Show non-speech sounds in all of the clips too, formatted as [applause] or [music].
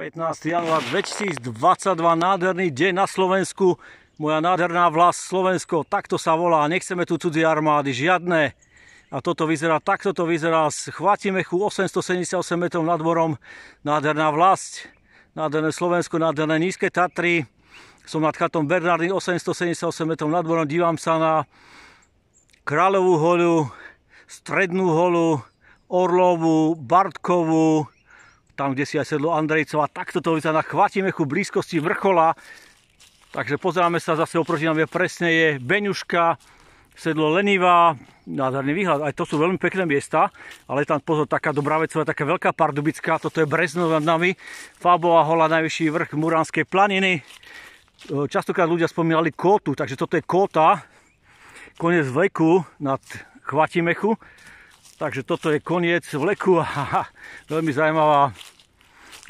15. január 2022, nádherný deň na Slovensku. Moja nádherná vlast Slovensko, takto sa volá, nechceme tu cudzie armády, žiadne. A toto vyzerá, takto to vyzerá z chu 878 metrov nad dvorom. nádherná vlast, nádherné Slovensko, nádherné nízke Tatry. Som nad chatom Bernardy, 878 metrov nad dvorom. dívam sa na Kráľovú holu, Strednú holu, Orlovú, Bartkovú, tam, kde si aj sedlo Andrejcov a takto to vyzerá na Chvatimechu blízkosti vrchola. Takže pozeráme sa zase oproti nám je presne je Beňuška, sedlo Leniva, nádherný výhľad. Aj to sú veľmi pekné miesta, ale tam pozor, taká dobrá Dobravecová, taká veľká Pardubická, toto je Brezno nad nami, Fábová hola, najvyšší vrch Muránskej planiny. Častokrát ľudia spomínali Kótu, takže toto je Kóta, koniec veku nad Chvatimechu. Takže toto je koniec vleku. [laughs] Veľmi zaujímavá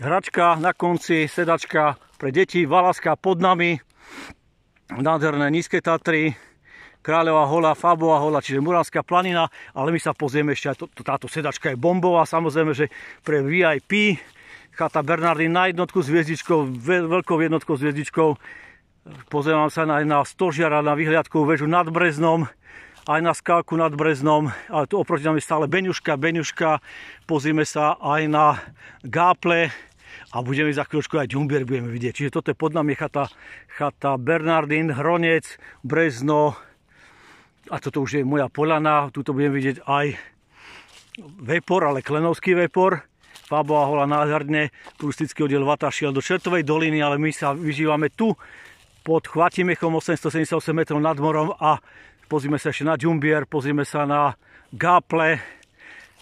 hračka na konci, sedačka pre deti. Valaska pod nami. Nádherné nízke Tatry. Kráľová hola, Fabová hola, čiže Muránska planina, ale my sa pozrieme ešte aj, to, táto sedačka je bombová, samozrejme, že pre VIP, chata Bernardy na jednotku s hviezdičkou, veľkou jednotkou s hviezdičkou, pozerám sa aj na stožiara, na vyhliadkovú väžu nad Breznom, aj na skáku nad Breznom, ale tu oproti nám je stále Beňuška, Beňuška, pozrieme sa aj na Gáple a budeme za chvíľočku aj Ďumbier budeme vidieť. Čiže toto je pod nami chata, chata Bernardín, Hronec, Brezno a toto už je moja polana, tuto budem vidieť aj vepor, ale klenovský vepor. a hola nádherne, turistický oddiel Vata šiel do Čertovej doliny, ale my sa vyžívame tu pod Chvatimechom 878 metrov nad morom a pozrime sa ešte na džumbier, pozrime sa na gáple,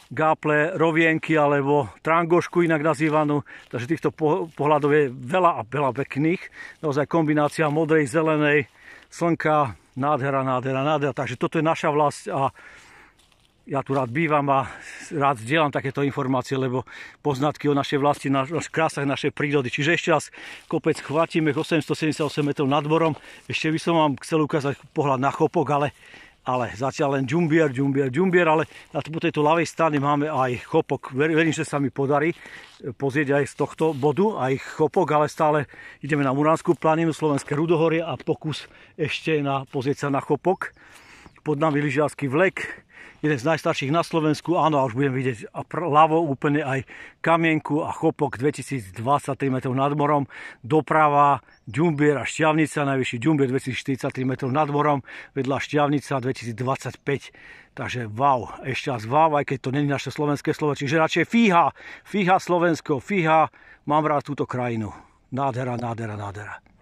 gáple, rovienky alebo trangošku inak nazývanú. Takže týchto pohľadov je veľa a veľa pekných. Naozaj kombinácia modrej, zelenej, slnka, nádhera, nádhera, nádhera. Takže toto je naša vlast a ja tu rád bývam a rád zdieľam takéto informácie, lebo poznatky o našej vlasti, na, krásach našej prírody. Čiže ešte raz kopec chvatíme 878 metrov nad morom. Ešte by som vám chcel ukázať pohľad na chopok, ale, ale zatiaľ len džumbier, džumbier, džumbier, ale na po tejto ľavej strane máme aj chopok. Ver, verím, že sa mi podarí e, pozrieť aj z tohto bodu, aj chopok, ale stále ideme na Muránsku planinu, Slovenské rudohorie a pokus ešte na, pozrieť sa na chopok nami lyžiarský vlek, jeden z najstarších na Slovensku, áno, a už budem vidieť a ľavo úplne aj Kamienku a Chopok 2023 metrov nad morom, doprava Ďumbier a Šťavnica, najvyšší Ďumbier 2043 metrov nad morom, vedľa Šťavnica 2025. Takže wow, ešte raz wow, aj keď to není naše slovenské slovo, čiže radšej fíha, fíha Slovensko, fíha, mám rád túto krajinu. Nádhera, nádhera, nádhera.